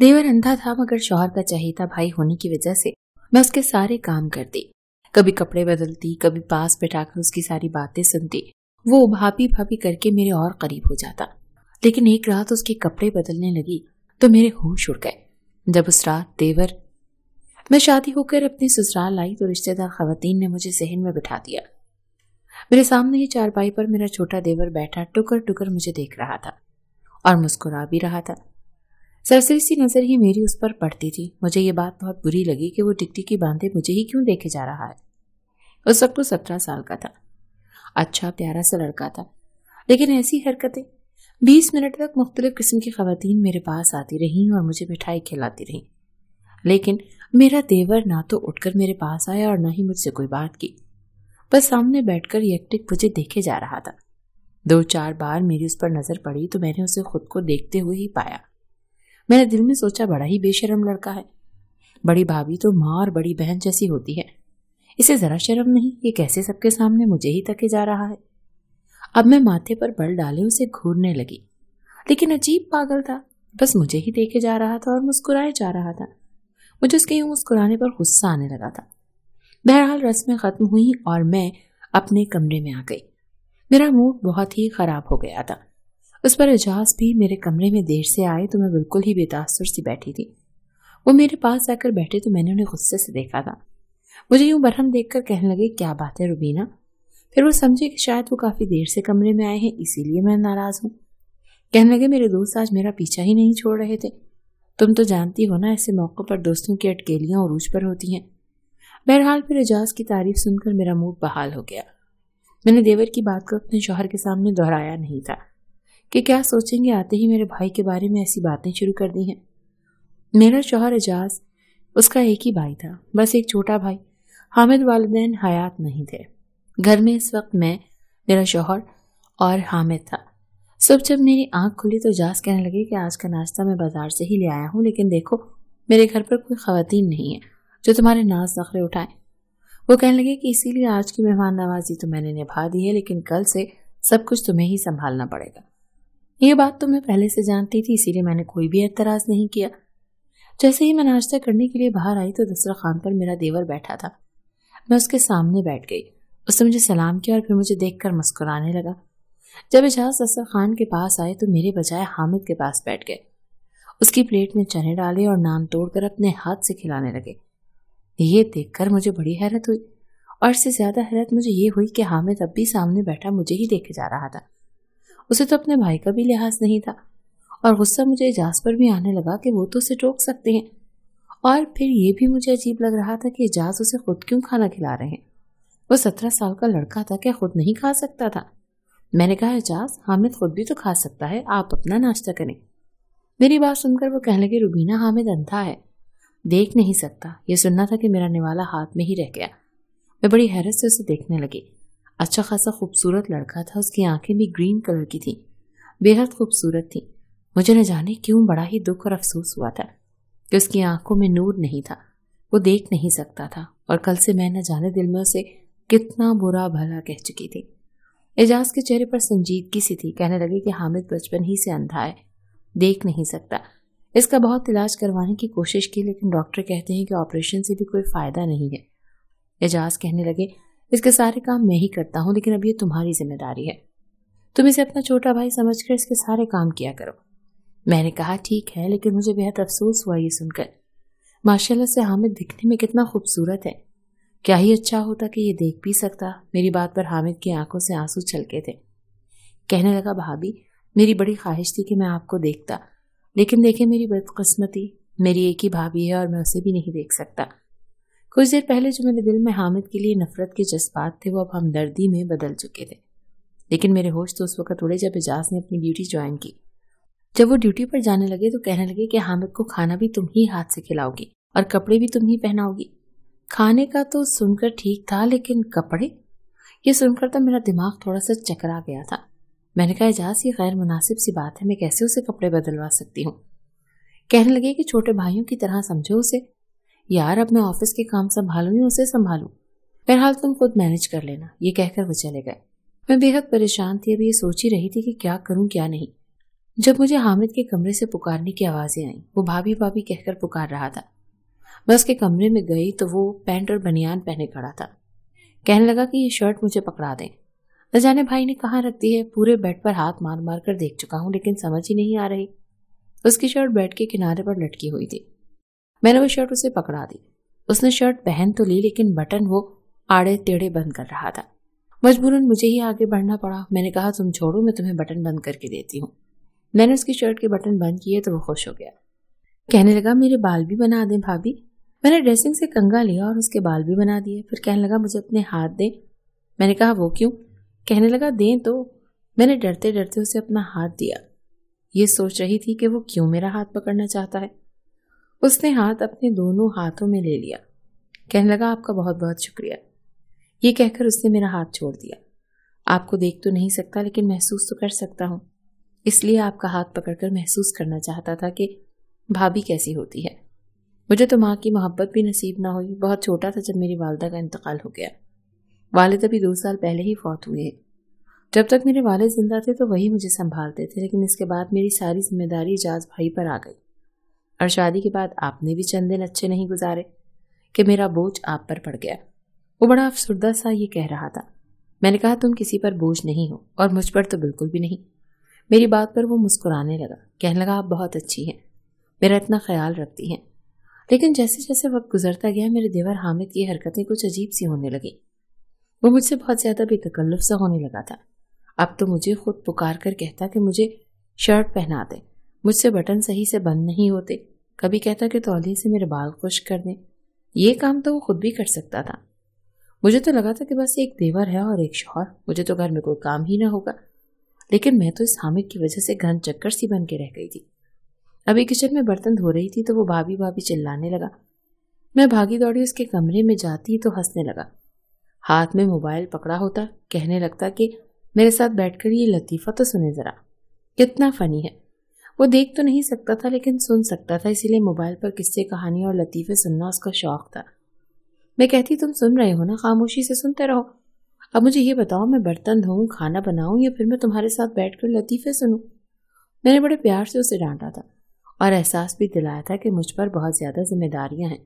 देवर अंधा था मगर शौहर का चहेता भाई होने की वजह से मैं उसके सारे काम करती कभी कपड़े बदलती कभी पास बैठाकर उसकी सारी बातें सुनती वो भाभी भाभी करके मेरे और करीब हो जाता लेकिन एक रात उसके कपड़े बदलने लगी तो मेरे होश उड़ गए जब उस रात देवर मैं शादी होकर अपने ससुराल आई तो रिश्तेदार खातन ने मुझे जहन में बिठा दिया मेरे सामने ही चारपाई पर मेरा छोटा देवर बैठा टुकर टुकर मुझे देख रहा था और मुस्कुरा भी रहा था सरसरी सी नज़र ही मेरी उस पर पड़ती थी मुझे ये बात बहुत बुरी लगी कि वो टिकटी की बांधे मुझे ही क्यों देखे जा रहा है उस वक्त वो सत्रह साल का था अच्छा प्यारा सा लड़का था लेकिन ऐसी हरकतें बीस मिनट तक मुख्तलिफ़ किस्म की खातन मेरे पास आती रहीं और मुझे मिठाई खिलाती रहीं लेकिन मेरा देवर ना तो उठकर मेरे पास आया और ना ही मुझसे कोई बात की बस सामने बैठकर यकटिक मुझे देखे जा रहा था दो चार बार मेरी उस पर नज़र पड़ी तो मैंने उसे खुद को देखते हुए ही पाया मैंने दिल में सोचा बड़ा ही बेशरम लड़का है बड़ी भाभी तो माँ और बड़ी बहन जैसी होती है इसे ज़रा शर्म नहीं ये कैसे सबके सामने मुझे ही तके जा रहा है अब मैं माथे पर बल डाले उसे घूरने लगी लेकिन अजीब पागल था बस मुझे ही देखे जा रहा था और मुस्कुराए जा रहा था मुझे उसके यूँ मुस्कुराने पर गुस्सा आने लगा था बहरहाल रस्में ख़त्म हुई और मैं अपने कमरे में आ गई मेरा मूड बहुत ही ख़राब हो गया था उस पर एजाज भी मेरे कमरे में देर से आए तो मैं बिल्कुल ही बेतासुर सी बैठी थी वो मेरे पास आकर बैठे तो मैंने उन्हें गुस्से से देखा था मुझे यूं बरहम देखकर कहने लगे क्या बात है रुबीना फिर वो समझे कि शायद वो काफ़ी देर से कमरे में आए हैं इसीलिए मैं नाराज़ हूँ कहने लगे मेरे दोस्त आज मेरा पीछा ही नहीं छोड़ रहे थे तुम तो जानती हो ना ऐसे मौक़ों पर दोस्तों की अटकेलियाँ उरूज पर होती हैं बहरहाल फिर एजाज की तारीफ सुनकर मेरा मूड बहाल हो गया मैंने देवर की बात को अपने शोहर के सामने दोहराया नहीं था कि क्या सोचेंगे आते ही मेरे भाई के बारे में ऐसी बातें शुरू कर दी हैं मेरा शोहर एजाज उसका एक ही भाई था बस एक छोटा भाई हामिद वालदेन हयात नहीं थे घर में इस वक्त मैं मेरा शोहर और हामिद था सुबह जब मेरी आंख खुली तो जास कहने लगे कि आज का नाश्ता मैं बाजार से ही ले आया हूँ लेकिन देखो मेरे घर पर कोई खातन नहीं है जो तुम्हारे नाज नखरे उठाए वो कहने लगे कि इसीलिए आज की मेहमान नवाजी तो मैंने निभा दी है लेकिन कल से सब कुछ तुम्हें ही संभालना पड़ेगा ये बात तो मैं पहले से जानती थी इसीलिए मैंने कोई भी एतराज़ नहीं किया जैसे ही मैं नाश्ता करने के लिए बाहर आई तो दसरा खान पर मेरा देवर बैठा था मैं उसके सामने बैठ गई उसने मुझे सलाम किया और फिर मुझे देखकर मुस्कुराने लगा जब एजाज दसरा खान के पास आए तो मेरे बजाय हामिद के पास बैठ गए उसकी प्लेट में चने डाले और नाम तोड़कर अपने हाथ से खिलाने लगे ये देखकर मुझे बड़ी हैरत हुई और इससे ज़्यादा हैरत मुझे ये हुई कि हामिद अब भी सामने बैठा मुझे ही देखे जा रहा था उसे तो अपने भाई का भी लिहाज नहीं था और गुस्सा मुझे एजाज पर भी आने लगा कि वो तो उसे रोक सकते हैं और फिर ये भी मुझे अजीब लग रहा था कि एजाज उसे खुद क्यों खाना खिला रहे हैं वो सत्रह साल का लड़का था क्या खुद नहीं खा सकता था मैंने कहा एजाज हामिद खुद भी तो खा सकता है आप अपना नाश्ता करें मेरी बात सुनकर वो कहने लगे रुबीना हामिद अंधा है देख नहीं सकता यह सुनना था कि मेरा निवाला हाथ में ही रह गया मैं बड़ी हैरत से उसे देखने लगी अच्छा खासा खूबसूरत लड़का था उसकी आंखें भी ग्रीन कलर की थी बेहद खूबसूरत थी मुझे न जाने क्यों बड़ा ही दुख और अफसोस हुआ था कि उसकी आंखों में नूर नहीं था वो देख नहीं सकता था और कल से मैं न जाने दिल में उसे कितना बुरा भला कह चुकी थी एजाज के चेहरे पर संजीदगी सी थी कहने लगे कि हामिद बचपन ही से अंधा है देख नहीं सकता इसका बहुत इलाज करवाने की कोशिश की लेकिन डॉक्टर कहते हैं कि ऑपरेशन से भी कोई फ़ायदा नहीं है एजाज कहने लगे इसके सारे काम मैं ही करता हूँ लेकिन अब ये तुम्हारी जिम्मेदारी है तुम इसे अपना छोटा भाई समझकर इसके सारे काम किया करो मैंने कहा ठीक है लेकिन मुझे बेहद अफसोस हुआ ये सुनकर माशाल्लाह से हामिद दिखने में कितना खूबसूरत है क्या ही अच्छा होता कि ये देख भी सकता मेरी बात पर हामिद की आंखों से आंसू छलके थे कहने लगा भाभी मेरी बड़ी ख्वाहिश थी कि मैं आपको देखता लेकिन देखे मेरी बदकस्मती मेरी एक ही भाभी है और मैं उसे भी नहीं देख सकता कुछ देर पहले जो मेरे दिल में हामिद के लिए नफरत के जज्बात थे वो अब हमदर्दी में बदल चुके थे लेकिन मेरे होश तो उस वक्त उड़े जब एजाज ने अपनी ड्यूटी ज्वाइन की जब वो ड्यूटी पर जाने लगे तो कहने लगे कि हामिद को खाना भी तुम ही हाथ से खिलाओगी और कपड़े भी तुम ही पहनाओगी खाने का तो सुनकर ठीक था लेकिन कपड़े ये सुनकर तो मेरा दिमाग थोड़ा सा चकरा गया था मैंने कहा एजाज ये गैर मुनासिब सी बात है मैं कैसे उसे कपड़े बदलवा सकती हूँ कहने लगे कि छोटे भाइयों की तरह समझो उसे यार अब मैं ऑफिस के काम संभालू या उसे संभालू बहरहाल तुम खुद मैनेज कर लेना ये कहकर वो चले गए मैं बेहद परेशान थी अभी ये सोच ही रही थी कि क्या करूँ क्या नहीं जब मुझे हामिद के कमरे से पुकारने की आवाज़ें आईं वो भाभी भाभी कहकर पुकार रहा था मैं उसके कमरे में गई तो वो पैंट और बनियान पहने खड़ा था कहने लगा कि ये शर्ट मुझे पकड़ा दें न जाने भाई ने कहाँ रख दी है पूरे बेड पर हाथ मार मार कर देख चुका हूँ लेकिन समझ ही नहीं आ रही उसकी शर्ट बेड के किनारे पर लटकी हुई थी मैंने वो शर्ट उसे पकड़ा दी उसने शर्ट पहन तो ली लेकिन बटन वो आड़े टेढ़े बंद कर रहा था मजबूरन मुझे ही आगे बढ़ना पड़ा मैंने कहा तुम छोड़ो मैं तुम्हें बटन बंद करके देती हूँ मैंने उसकी शर्ट के बटन बंद किए तो वो खुश हो गया कहने लगा मेरे बाल भी बना दें भाभी मैंने ड्रेसिंग से कंगा लिया और उसके बाल भी बना दिए फिर कहने लगा मुझे अपने हाथ दें मैंने कहा वो क्यों कहने लगा दें तो मैंने डरते डरते उसे अपना हाथ दिया ये सोच रही थी कि वो क्यों मेरा हाथ पकड़ना चाहता है उसने हाथ अपने दोनों हाथों में ले लिया कहने लगा आपका बहुत बहुत शुक्रिया ये कहकर उसने मेरा हाथ छोड़ दिया आपको देख तो नहीं सकता लेकिन महसूस तो कर सकता हूँ इसलिए आपका हाथ पकड़कर महसूस करना चाहता था कि भाभी कैसी होती है मुझे तो माँ की मोहब्बत भी नसीब ना हुई बहुत छोटा था जब मेरी वालदा का इंतकाल हो गया वालद अभी दो साल पहले ही फौत हुए जब तक मेरे वालद जिंदा थे तो वही मुझे संभालते थे लेकिन इसके बाद मेरी सारी जिम्मेदारी जाज भाई पर आ गई और शादी के बाद आपने भी चंद दिन अच्छे नहीं गुजारे कि मेरा बोझ आप पर पड़ गया वो बड़ा अफसरदा सा ये कह रहा था मैंने कहा तुम किसी पर बोझ नहीं हो और मुझ पर तो बिल्कुल भी नहीं मेरी बात पर वो मुस्कुराने लगा कहने लगा आप बहुत अच्छी हैं मेरा इतना ख्याल रखती हैं लेकिन जैसे जैसे वक्त गुजरता गया मेरे देवर हामिद की हरकतें कुछ अजीब सी होने लगी वो मुझसे बहुत ज़्यादा बेतकल्लुफ सा होने लगा था अब तो मुझे खुद पुकार कर कहता कि मुझे शर्ट पहना दे मुझसे बटन सही से बंद नहीं होते कभी कहता कि तौलिए से मेरे बाल खुश कर दें ये काम तो वो खुद भी कर सकता था मुझे तो लगा था कि बस एक देवर है और एक शौहर मुझे तो घर में कोई काम ही ना होगा लेकिन मैं तो इस हामिद की वजह से घन चक्कर सी बन के रह गई थी अभी किचन में बर्तन धो रही थी तो वो भाभी भाभी चिल्लाने लगा मैं भागी दौड़ी उसके कमरे में जाती तो हंसने लगा हाथ में मोबाइल पकड़ा होता कहने लगता कि मेरे साथ बैठकर ये लतीफ़ा तो सुने ज़रा कितना फ़नी है वो देख तो नहीं सकता था लेकिन सुन सकता था इसीलिए मोबाइल पर किस्से कहानी और लतीफ़े सुनना उसका शौक था मैं कहती तुम सुन रहे हो ना खामोशी से सुनते रहो अब मुझे ये बताओ मैं बर्तन धोऊँ खाना बनाऊँ या फिर मैं तुम्हारे साथ बैठ कर लतीफ़े सुनूँ मैंने बड़े प्यार से उसे डांटा था और एहसास भी दिलाया था कि मुझ पर बहुत ज़्यादा जिम्मेदारियाँ हैं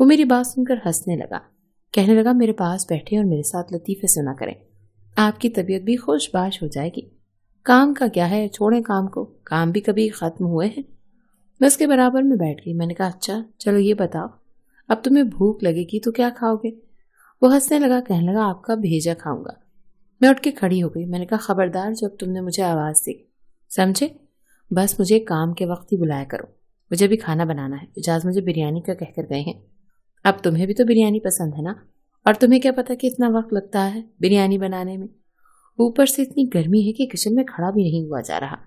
वो मेरी बात सुनकर हंसने लगा कहने लगा मेरे पास बैठे और मेरे साथ लतीफ़े सुना करें आपकी तबीयत भी खुशबाश हो जाएगी काम का क्या है छोड़ें काम को काम भी कभी ख़त्म हुए हैं मैं उसके बराबर में बैठ गई मैंने कहा अच्छा चलो ये बताओ अब तुम्हें भूख लगेगी तो क्या खाओगे वो हंसने लगा कहने लगा आपका भेजा खाऊंगा मैं उठ के खड़ी हो गई मैंने कहा खबरदार जब तुमने मुझे आवाज़ दी समझे बस मुझे काम के वक्त ही बुलाया करो मुझे भी खाना बनाना है इजाज़ मुझे बिरयानी का कहकर गए हैं अब तुम्हें भी तो बिरयानी पसंद है ना और तुम्हें क्या पता कि इतना वक्त लगता है बिरयानी बनाने में ऊपर से इतनी गर्मी है कि किचन में खड़ा भी नहीं हुआ जा रहा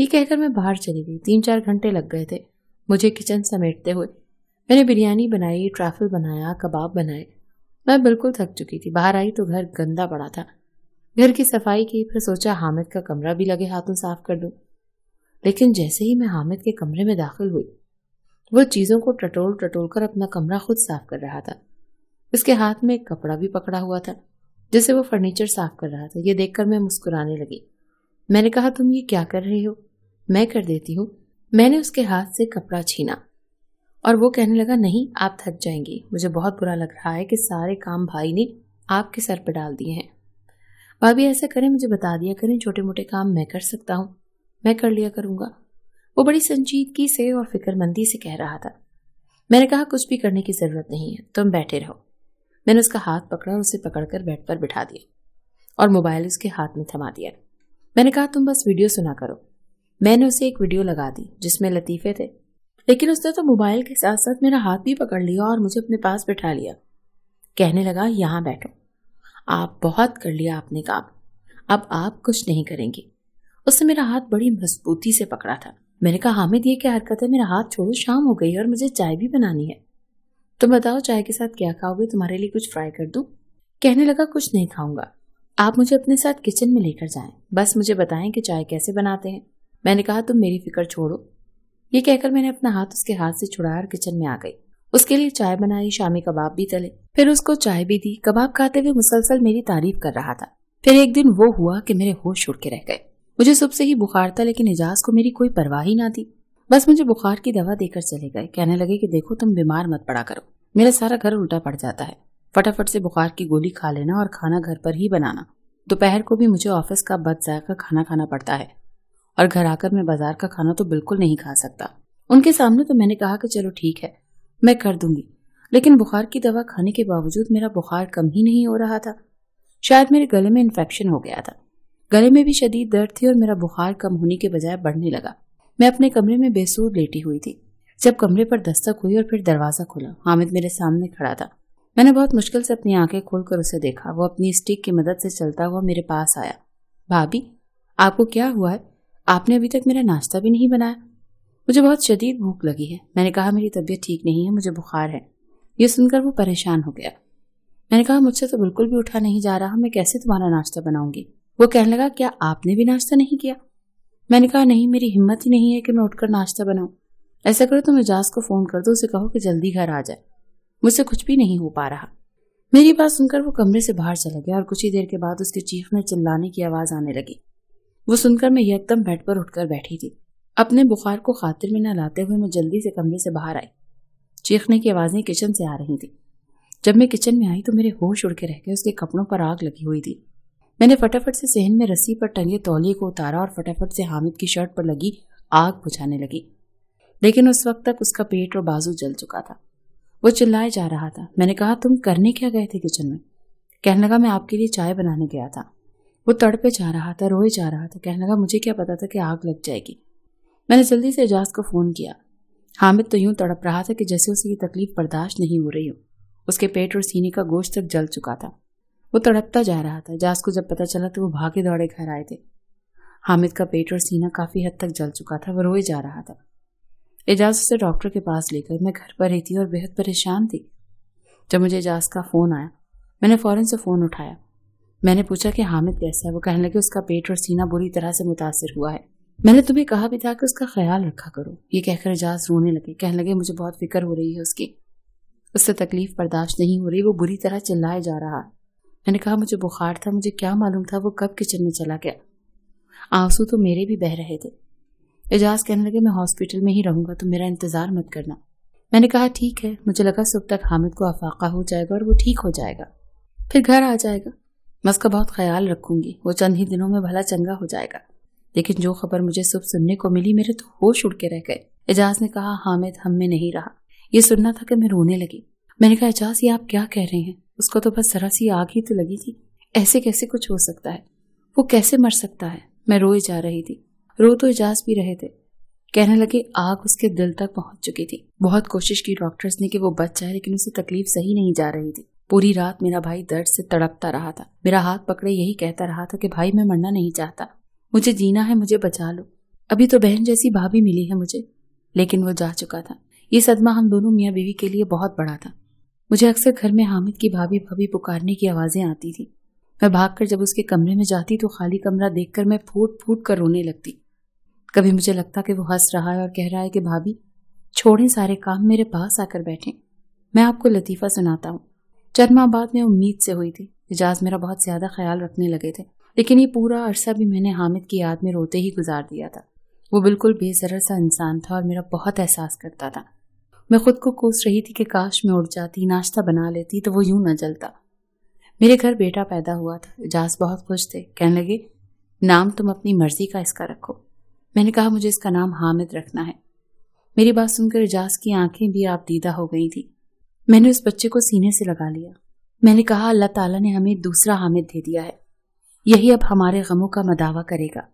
ये कहकर मैं बाहर चली गई तीन चार घंटे लग गए थे मुझे किचन समेटते हुए मैंने बिरयानी बनाई ट्रैफल बनाया कबाब बनाए मैं बिल्कुल थक चुकी थी बाहर आई तो घर गंदा पड़ा था घर की सफाई की फिर सोचा हामिद का कमरा भी लगे हाथों साफ कर दूं लेकिन जैसे ही मैं हामिद के कमरे में दाखिल हुई वो चीज़ों को टटोल टटोल कर अपना कमरा खुद साफ कर रहा था उसके हाथ में एक कपड़ा भी पकड़ा हुआ था जिसे वो फर्नीचर साफ कर रहा था ये देखकर मैं मुस्कुराने लगी मैंने कहा तुम ये क्या कर रहे हो मैं कर देती हूँ मैंने उसके हाथ से कपड़ा छीना और वो कहने लगा नहीं आप थक जाएंगी मुझे बहुत बुरा लग रहा है कि सारे काम भाई ने आपके सर पर डाल दिए हैं भाभी ऐसा करें मुझे बता दिया करें छोटे मोटे काम मैं कर सकता हूँ मैं कर लिया करूँगा वो बड़ी संजीदगी से और फिक्रमंदी से कह रहा था मैंने कहा कुछ भी करने की ज़रूरत नहीं है तुम बैठे रहो मैंने उसका हाथ पकड़ा और उसे पकड़कर बेड पर बिठा दिया और मोबाइल उसके हाथ में थमा दिया मैंने कहा तुम बस वीडियो सुना करो मैंने उसे एक वीडियो लगा दी जिसमें लतीफ़े थे लेकिन उसने तो मोबाइल के साथ साथ मेरा हाथ भी पकड़ लिया और मुझे अपने पास बैठा लिया कहने लगा यहाँ बैठो आप बहुत कर लिया आपने काम अब आप कुछ नहीं करेंगे उसने मेरा हाथ बड़ी मजबूती से पकड़ा था मैंने कहा हामिद ये क्या हरकत है मेरा हाथ छोड़ो शाम हो गई और मुझे चाय भी बनानी है तुम बताओ चाय के साथ क्या खाओगे तुम्हारे लिए कुछ फ्राई कर दू कहने लगा कुछ नहीं खाऊंगा आप मुझे अपने साथ किचन में लेकर जाएं बस मुझे बताएं कि चाय कैसे बनाते हैं मैंने कहा तुम मेरी फिक्र छोड़ो ये कहकर मैंने अपना हाथ उसके हाथ से छुड़ाया और किचन में आ गई उसके लिए चाय बनाई शामी कबाब भी तले फिर उसको चाय भी दी कबाब खाते हुए मुसलसल मेरी तारीफ कर रहा था फिर एक दिन वो हुआ कि मेरे होश उड़ के रह गए मुझे सुबह से ही बुखार था लेकिन एजाज को मेरी कोई परवाह ही ना थी बस मुझे बुखार की दवा देकर चले गए कहने लगे कि देखो तुम बीमार मत पड़ा करो मेरा सारा घर उल्टा पड़ जाता है फटाफट से बुखार की गोली खा लेना और खाना घर पर ही बनाना दोपहर को भी मुझे ऑफिस का बदजायका खाना खाना पड़ता है और घर आकर मैं बाजार का खाना तो बिल्कुल नहीं खा सकता उनके सामने तो मैंने कहा कि चलो ठीक है मैं कर दूंगी लेकिन बुखार की दवा खाने के बावजूद मेरा बुखार कम ही नहीं हो रहा था शायद मेरे गले में इन्फेक्शन हो गया था गले में भी शदीद दर्द थी और मेरा बुखार कम होने के बजाय बढ़ने लगा मैं अपने कमरे में बेसूर लेटी हुई थी जब कमरे पर दस्तक हुई और फिर दरवाज़ा खुला हामिद मेरे सामने खड़ा था मैंने बहुत मुश्किल से अपनी आंखें खोलकर उसे देखा वो अपनी स्टिक की मदद से चलता हुआ मेरे पास आया भाभी आपको क्या हुआ है आपने अभी तक मेरा नाश्ता भी नहीं बनाया मुझे बहुत शदीद भूख लगी है मैंने कहा मेरी तबीयत ठीक नहीं है मुझे बुखार है ये सुनकर वो परेशान हो गया मैंने कहा मुझसे तो बिल्कुल भी उठा नहीं जा रहा मैं कैसे तुम्हारा नाश्ता बनाऊंगी वो कहने लगा क्या आपने भी नाश्ता नहीं किया मैंने कहा नहीं मेरी हिम्मत ही नहीं है कि मैं उठकर नाश्ता बनाऊं ऐसा करो तुम तो एजाज को फोन कर दो उसे कहो कि जल्दी घर आ जाए मुझसे कुछ भी नहीं हो पा रहा मेरी बात सुनकर वो कमरे से बाहर चला गया और कुछ ही देर के बाद उसके चीखने चिल्लाने की आवाज आने लगी वो सुनकर मैं यकदम बेड पर उठकर बैठी थी अपने बुखार को खातिर में न लाते हुए मैं जल्दी से कमरे से बाहर आई चीखने की आवाज़ें किचन से आ रही थी जब मैं किचन में आई तो मेरे होश उड़ के रह गए उसके कपड़ों पर आग लगी हुई थी मैंने फटाफट से सहन में रस्सी पर टंगे तौलिए को उतारा और फटाफट से हामिद की शर्ट पर लगी आग बुझाने लगी लेकिन उस वक्त तक उसका पेट और बाजू जल चुका था वो चिल्लाए जा रहा था मैंने कहा तुम करने क्या गए थे किचन में कहने लगा मैं आपके लिए चाय बनाने गया था वो तड़पे जा रहा था रोए जा रहा था कहने लगा मुझे क्या पता था कि आग लग जाएगी मैंने जल्दी से एजाज को फ़ोन किया हामिद तो यूं तड़प रहा था कि जैसे उसे ये तकलीफ बर्दाश्त नहीं हो रही हो उसके पेट और सीने का गोश्त तक जल चुका था वो तड़पता जा रहा था जास को जब पता चला तो वो भागे दौड़े घर आए थे हामिद का पेट और सीना काफ़ी हद तक जल चुका था वो रोए जा रहा था एजाज उसे डॉक्टर के पास लेकर मैं घर पर ही थी और बेहद परेशान थी जब मुझे एजाज का फ़ोन आया मैंने फ़ौरन से फ़ोन उठाया मैंने पूछा कि हामिद कैसा है वो कहने लगे उसका पेट और सीना बुरी तरह से मुतासर हुआ है मैंने तुम्हें कहा भी था कि उसका ख्याल रखा करो ये कहकर एजाज रोने लगे कहने लगे मुझे बहुत फिक्र हो रही है उसकी उससे तकलीफ बर्दाश्त नहीं हो रही वो बुरी तरह चिल्लाए जा रहा है मैंने कहा मुझे बुखार था मुझे क्या मालूम था वो कब किचन में चला गया आंसू तो मेरे भी बह रहे थे एजाज कहने लगे मैं हॉस्पिटल में ही रहूंगा तो मेरा इंतज़ार मत करना मैंने कहा ठीक है मुझे लगा सुबह तक हामिद को अफाका हो जाएगा और वो ठीक हो जाएगा फिर घर आ जाएगा मैं उसका बहुत ख्याल रखूंगी वो चंद ही दिनों में भला चंगा हो जाएगा लेकिन जो खबर मुझे सुबह सुनने को मिली मेरे तो होश उड़ के रह गए एजाज ने कहा हामिद हम में नहीं रहा ये सुनना था कि मैं रोने लगी मैंने कहा एजाज ये आप क्या कह रहे हैं उसको तो बस जरा सी आग ही तो लगी थी ऐसे कैसे कुछ हो सकता है वो कैसे मर सकता है मैं रोए जा रही थी रो तो इजाज भी रहे थे कहने लगे आग उसके दिल तक पहुंच चुकी थी बहुत कोशिश की डॉक्टर्स ने कि वो बच जाए लेकिन उसे तकलीफ सही नहीं जा रही थी पूरी रात मेरा भाई दर्द से तड़पता रहा था मेरा हाथ पकड़े यही कहता रहा था कि भाई मैं मरना नहीं चाहता मुझे जीना है मुझे बचा लो अभी तो बहन जैसी भाभी मिली है मुझे लेकिन वो जा चुका था ये सदमा हम दोनों मियाँ बीवी के लिए बहुत बड़ा था मुझे अक्सर घर में हामिद की भाभी भाभी पुकारने की आवाज़ें आती थी मैं भागकर जब उसके कमरे में जाती तो खाली कमरा देखकर मैं फूट फूट कर रोने लगती कभी मुझे लगता कि वो हंस रहा है और कह रहा है कि भाभी छोड़ें सारे काम मेरे पास आकर बैठें मैं आपको लतीफ़ा सुनाता हूँ बात में उम्मीद से हुई थी एजाज मेरा बहुत ज़्यादा ख्याल रखने लगे थे लेकिन ये पूरा अरसा भी मैंने हामिद की याद में रोते ही गुजार दिया था वो बिल्कुल बेसर सा इंसान था और मेरा बहुत एहसास करता था मैं खुद को कोस रही थी कि काश मैं उड़ जाती नाश्ता बना लेती तो वो यूं ना जलता मेरे घर बेटा पैदा हुआ था एजाज बहुत खुश थे कहने लगे नाम तुम अपनी मर्जी का इसका रखो मैंने कहा मुझे इसका नाम हामिद रखना है मेरी बात सुनकर इजाज की आंखें भी आप दीदा हो गई थी मैंने उस बच्चे को सीने से लगा लिया मैंने कहा अल्लाह ताला ने हमें दूसरा हामिद दे दिया है यही अब हमारे गमों का मदावा करेगा